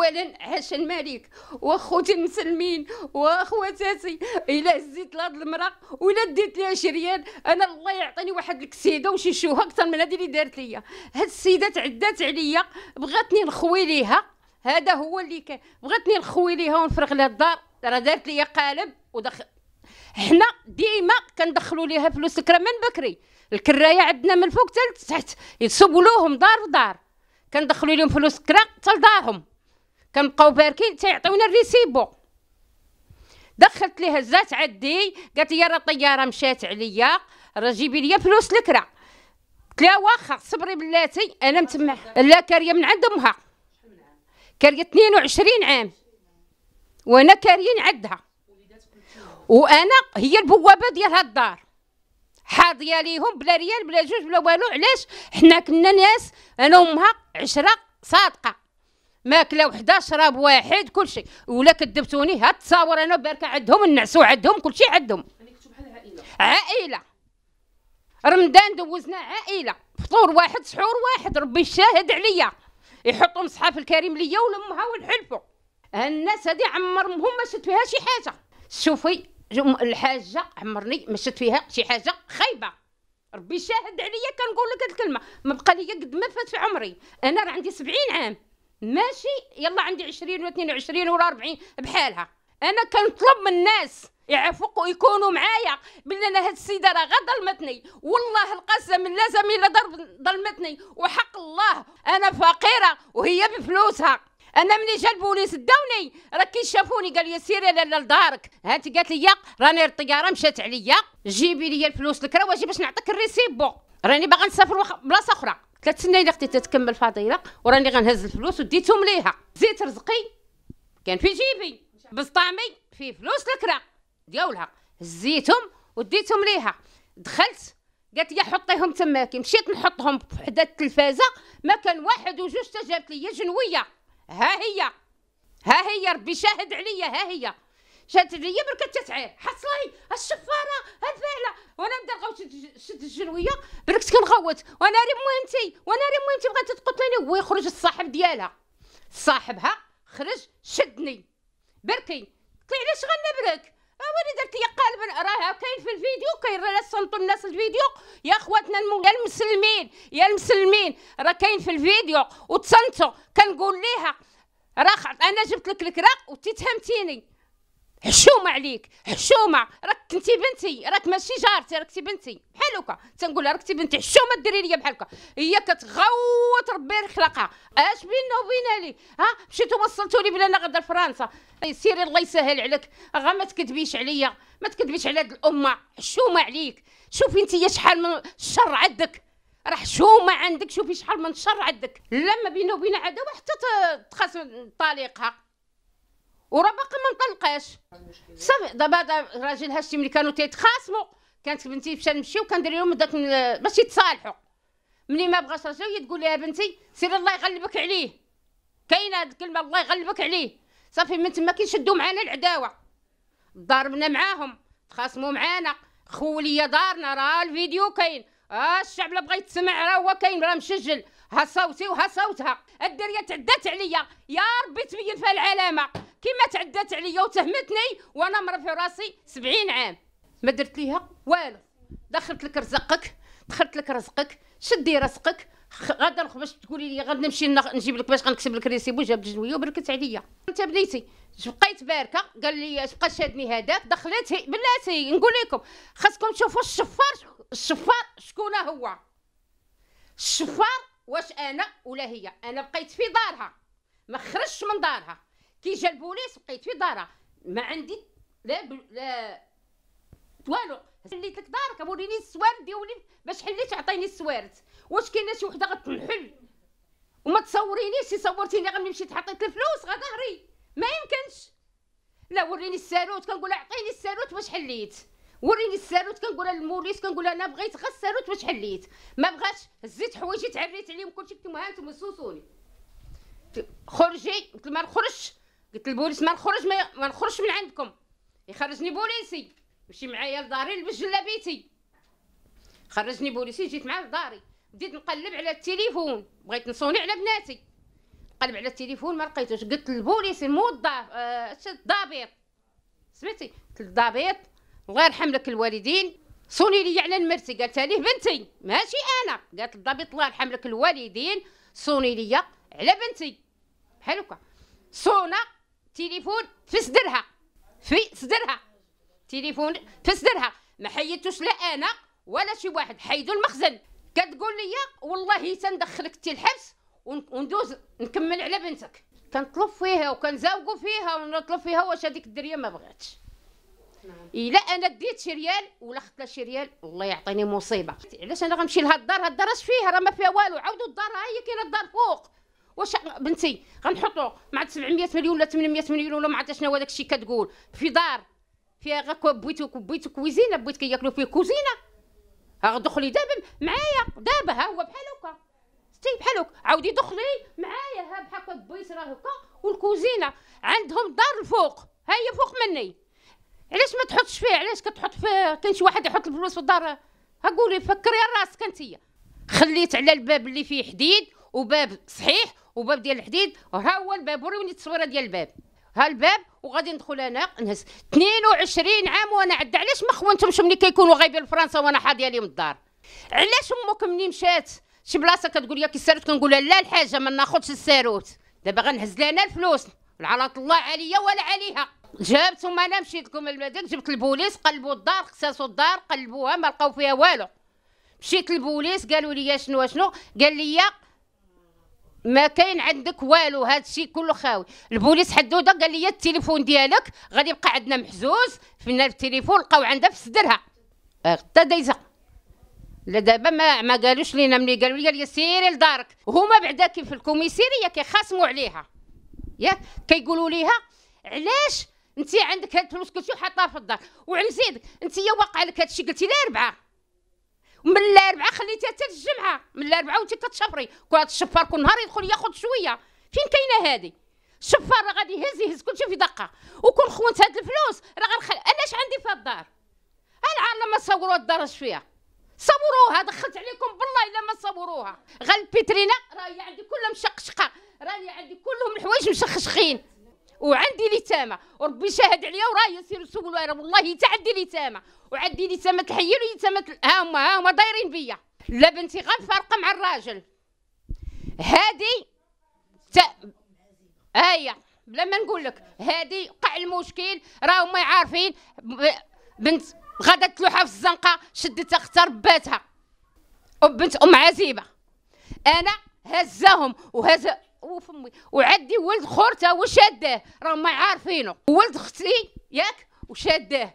اولا عاش الملك وخوتي المسلمين واخواتاتي الا هزيت لهاد المراه ولا ديت ليها شي ريال انا الله يعطيني واحد الكسيده وشي شوهه اكثر من هذه اللي دارت ليا هاد السيده تعدات عليا بغاتني نخوي ليها هذا هو اللي كان بغاتني نخوي ليها ونفرغ لها الدار راه دارت ليا قالب ودخل حنا ديما كندخلوا ليها فلوس الكرا من بكري الكرايه عندنا من فوق حتى لتحت يصبوا لهم دار في دار كندخلوا لهم فلوس الكرا حتى لدارهم كنبقاو باركين تيعطيونا الريسيبو دخلت ليه هزات عدي قالت لي راه الطياره مشات عليا راه جيبي لي فلوس الكرا قلت لها واخا صبري بلاتي انا متما لا كاريه من عند امها كاريه 22 عام وانا كاريين عندها وانا هي البوابه ديال هاد الدار حاضيه ليهم بلا ريال بلا جوج بلا والو علاش حنا كنا ناس انا وامها عشره صادقه ماكله وحده شراب واحد كل شيء ولا كذبتوني ها التصاور انا باركه عندهم النعسو عندهم كل شيء عندهم عائله عائله رمضان دوزنا عائله فطور واحد سحور واحد ربي الشاهد عليا يحطوا مصحف الكريم ليا ولمها ونحلفوا الناس هذه عمرهم ما شفت فيها شي حاجه شوفي الحاجه عمرني ما شفت فيها شي حاجه خايبه ربي شاهد عليا كنقول لك الكلمه ما بقى ليا قد ما فات في عمري انا راه عندي سبعين عام ماشي يلا عندي 20 و 22 و 40 بحالها انا كنطلب من الناس يعفقوا يكونوا معايا بلي انا هاد السيده راه غا ظلمتني والله القسم لا زميله ضرب ظلمتني وحق الله انا فقيره وهي بفلوسها انا ملي جا البوليس داوني راه كي شافوني قال لي سيري لالا لدارك هانت قالت لي راني الطياره مشات عليا جيبي لي الفلوس واجي باش نعطيك الريسيبو راني باغا نسافر بلاصه اخرى ثلاث سنين قديت تتكمل فضيله وراني غنهز الفلوس وديتهم ليها زيت رزقي كان في جيبي بسطامي في فلوس الكرا ديولها هزيتهم وديتهم ليها دخلت قالت لي حطيهم تماكي مشيت نحطهم حدا التلفازه ما كان واحد وجوج تا جابت لي جنويه ها هي ها هي ربي شاهد عليا ها هي شات ليا برك التسعير حصلي الشفاره الفعله وانا نبدا نغوت شد الجلويه بركت كنغوت وانا ري مهمتي وانا ري مهمتي بغات تقتلني هو يخرج الصاحب ديالها صاحبها خرج شدني بركي قلت علاش غنبرك اولي آه، درت لي قالب راه كاين في الفيديو كاين راه صنتوا الناس الفيديو يا خواتنا المو... يا المسلمين يا المسلمين راه كاين في الفيديو وتصنتوا كنقول ليها راه انا جبت لك الكراق وتتهمتيني حشومه عليك حشومه راك كنتي بنتي راك ماشي جارتي راك بنتي بحال هكا تنقول لها راك بنتي حشومه ديري ليا بحال هكا هي كتغوت ربي خلقها اش بينا وبين لي ها مشيتو وصلتوني لي بلا انا غدا لفرنسا سيري الله يسهل عليك غا ما تكذبيش عليا ما تكذبيش على هاد الامه حشومه عليك شوفي انت شحال من الشر عندك راه حشومه عندك شوفي شحال من الشر عندك لا ما بينا وبين عداوه حتى تخاصم طليقها وراه باقي ما مطلقاش صافي دابا الراجل هاشتي ملي كانوا تيتخاصموا كانت بنتي مشى نمشيو وكندير لهم داك باش يتصالحوا ملي ما بغاش راجل هي تقول لها بنتي سير الله يغلبك عليه كاينه هاد الكلمه الله يغلبك عليه صافي من تما كيشدوا معانا العداوه ضربنا معاهم تخاصموا معانا خولية دارنا راه الفيديو كاين اه الشعب لا بغا يتسمع راه هو كاين راه مسجل ها صوتي وها صوتها الدريه تعدات عليا يا ربي تبين فيها العلامه كيما تعدات عليا وتهمتني وانا مرا في راسي سبعين عام ما درت ليها والو دخلت لك رزقك دخلت لك رزقك شدي رزقك غدا باش تقولي لي غادي نمشي نجيب لك باش غنكتب لك ريسيبو وجاب جنويه وبركت عليا انت بنيتي بقيت باركه قال لي بقى شادني هذاك دخلت بلاتي نقول لكم خاصكم تشوفوا الشفار الشفار شكون هو الشفار واش انا ولا هي انا بقيت في دارها ما خرجتش من دارها كي جا البوليس بقيت في دارها ما عندي لا لا والو حليت لك دارك وريني السوارد ديولي باش حليت عطيني السوارد واش كاينه شي وحده غتنحل وما تصورينيش صورتيني ملي مشيت حطيت الفلوس ظهري ما يمكنش لا وريني الساروت كنقول عطيني الساروت باش حليت وريني الساروت كنقول للموريس كنقول انا بغيت غير الساروت باش حليت ما بغاتش هزيت حوايجي تعريت عليهم كلشي قلت لهم هانتوما سوسوني خرجي قلت ما نخرجش قلت البوليس ما نخرج ما, نخرجش من عندكم يخرجني بوليسي مشي معايا لداري لبس جلابيتي خرجني بوليسي جيت معاه لداري بديت نقلب على التليفون بغيت نصوني على بناتي نقلب على التليفون ما لقيتوش قلت للبوليس الموظف آه الضابط سمعتي قلت للضابط الله يرحم لك الوالدين صوني لي على مرتي قالت ليه بنتي ماشي انا قالت الضابط الله يرحم لك الوالدين صوني لي على بنتي بحال هكا صونا تليفون في صدرها في صدرها تليفون في صدرها ما حيدتوش لا انا ولا شي واحد حيدوا المخزن كتقول لي والله تندخلك تي الحبس وندوز نكمل على بنتك كنطلب فيها وكنزاوقوا فيها ونطلب فيها واش هذيك الدريه ما بغاتش الا انا ديت شي ريال ولا خدت شي ريال الله يعطيني مصيبه علاش انا غنمشي لهاد الدار هاد الدار اش فيها راه ما فيها والو عاودوا الدار ها هي كاينه الدار فوق واش بنتي غنحطو مع 700 مليون ولا 800 مليون ولا ما عرفت شنو هذاك الشيء كتقول في دار فيها غير بويتو بويتو كويزينه بويت كياكلوا فيه كوزينه دخلي دابا معايا دابا ها هو بحال هكا ستي بحال هكا عاودي دخلي معايا ها بحال هكا البيت راه هكا والكوزينه عندهم دار الفوق ها هي فوق مني علاش ما تحطش فيه علاش كتحط فيه كاين شي واحد يحط الفلوس في الدار ها قولي فكري راسك انت خليت على الباب اللي فيه حديد وباب صحيح وباب ديال الحديد ها هو الباب وريني التصويره ديال الباب ها الباب وغادي ندخل انا نهز 22 عام وانا عد علاش ما خونتهمش ملي كيكونوا غايبين لفرنسا وانا حاضيه ليهم الدار علاش امك ملي مشات شي بلاصه كتقول لي كي كنقول لها لا الحاجه ما ناخذش الساروت دابا غنهز لها انا الفلوس العلاط الله عليا ولا عليها وما انا مشيت لكم المدن جبت البوليس قلبوا الدار قساسوا الدار قلبوها ما لقاو فيها والو مشيت للبوليس قالوا لي شنو شنو قال لي ما كاين عندك والو هذا الشيء كله خاوي البوليس حدوده قال لي التليفون ديالك غادي يبقى عندنا محزوز فينا التليفون لقاو عندها في صدرها حتى دايزه لا دابا ما ما قالوش لينا ملي قالوا لي قال لي سيري لدارك هما بعدا كيف في الكوميسيريه كيخاصموا عليها ياك كيقولوا ليها علاش انت عندك هاد الفلوس كلشي وحاطها في الدار وعلى زيدك انت واقع لك هادشي قلتي لي اربعه من الاربعه خليتها حتى الجمعه من الاربعه وانت كتشفري كل الشفار كل نهار يدخل ياخذ شويه فين كاينه هذه الشفار راه غادي يهز يهز كلشي في دقه وكون خونت هاد الفلوس راه غنخل انا اش عندي في الدار العالم ما صوروا الدار فيها صوروها دخلت عليكم بالله الا ما صوروها غير البيترينا راهي عندي كلها مشقشقه راني عندي كلهم الحوايج مشخشخين وعندي لتامه وربي شاهد عليا وراه يسير سبل والله حتى عندي لتامه وعندي لتامه الحيين ولتامه ها هما ها هما دايرين بيا لا بنتي غير فارقه مع الراجل هادي تا... هيا بلا ما نقول لك هادي وقع المشكل راهو ما عارفين بنت غادا تلوحها في الزنقه شدت اختها رباتها وبنت ام عزيبه انا هزاهم وهز وفمي وعدي ولد خورته وشاده راه ما عارفينه ولد اختي ياك وشاده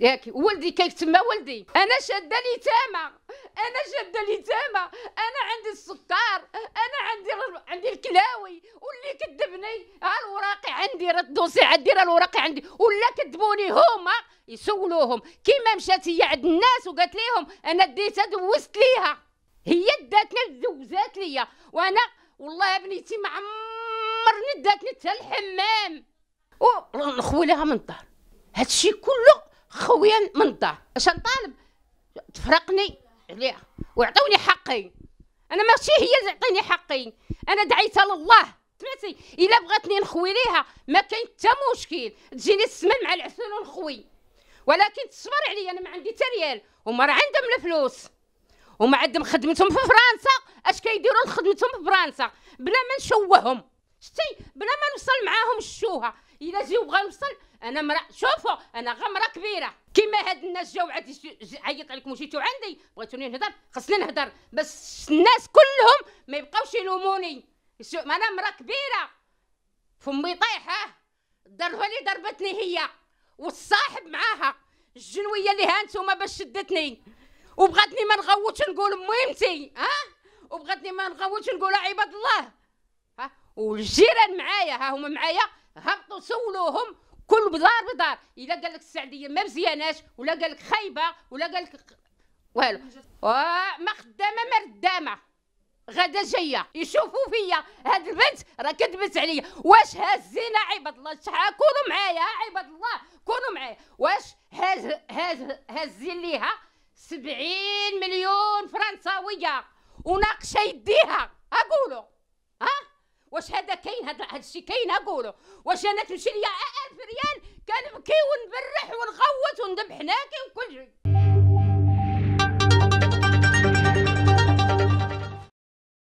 ياك ولدي كيف تما ولدي انا شاده اليتامى انا شاده اليتامى انا عندي السكر انا عندي عندي الكلاوي واللي كذبني ها الوراقي عندي الدوسي عندي راه الوراقي عندي ولا كذبوني هما يسولوهم كيما مشات هي عند الناس وقالت ليهم انا ديتها دوزت ليها هي داتني دوزات ليا وانا والله يا بنيتي ما عمرني داتني حتى الحمام نخوي لها من الدار هادشي كله خويا من الدار اش نطالب تفرقني عليها وعطوني حقي انا ماشي هي اللي تعطيني حقي انا دعيتها لله سمعتي الا بغاتني نخوي ليها ما كاين حتى مشكل تجيني السمن مع العسل ونخوي ولكن تصبر عليا انا ما عندي حتى ريال هما راه عندهم الفلوس هما عندهم خدمتهم في فرنسا اش كيديروا لخدمتهم فرنسا بلا ما نشوههم شتي بلا ما نوصل معاهم الشوهه الا جيو بغا نوصل انا مرا شوفوا انا غمره كبيره كيما هاد الناس جاو عاد عيط عليكم وجيتو عندي بغيتوني نهضر خصني نهضر بس الناس كلهم ما يبقاوش يلوموني انا مرا كبيره فمي طايحه ها لي ضربتني هي والصاحب معاها الجنويه اللي هانتوما باش شدتني وبغاتني ما نغوتش نقول ميمتي ها وبغاتني ما نغوتش نقول عباد الله ها والجيران معايا ها هما معايا هبطوا سولوهم كل بدار بدار الا قال لك السعديه ما مزياناش ولا قال لك خايبه ولا قال لك والو آه، ما خدامه ما ردامه غدا جايه يشوفوا فيا هاد البنت راه كذبت عليا واش هزينا عباد الله شحال كونوا معايا عباد الله كونوا معايا واش هاز هاز هازين ليها سبعين مليون فرنساويه وناقشه يديها اقولوا ها واش هذا كاين هذا الشيء كاين اقولوا واش انا تمشي ليا 1000 ريال كنبكي ونبرح ونغوت وندبح ناكي وكل شيء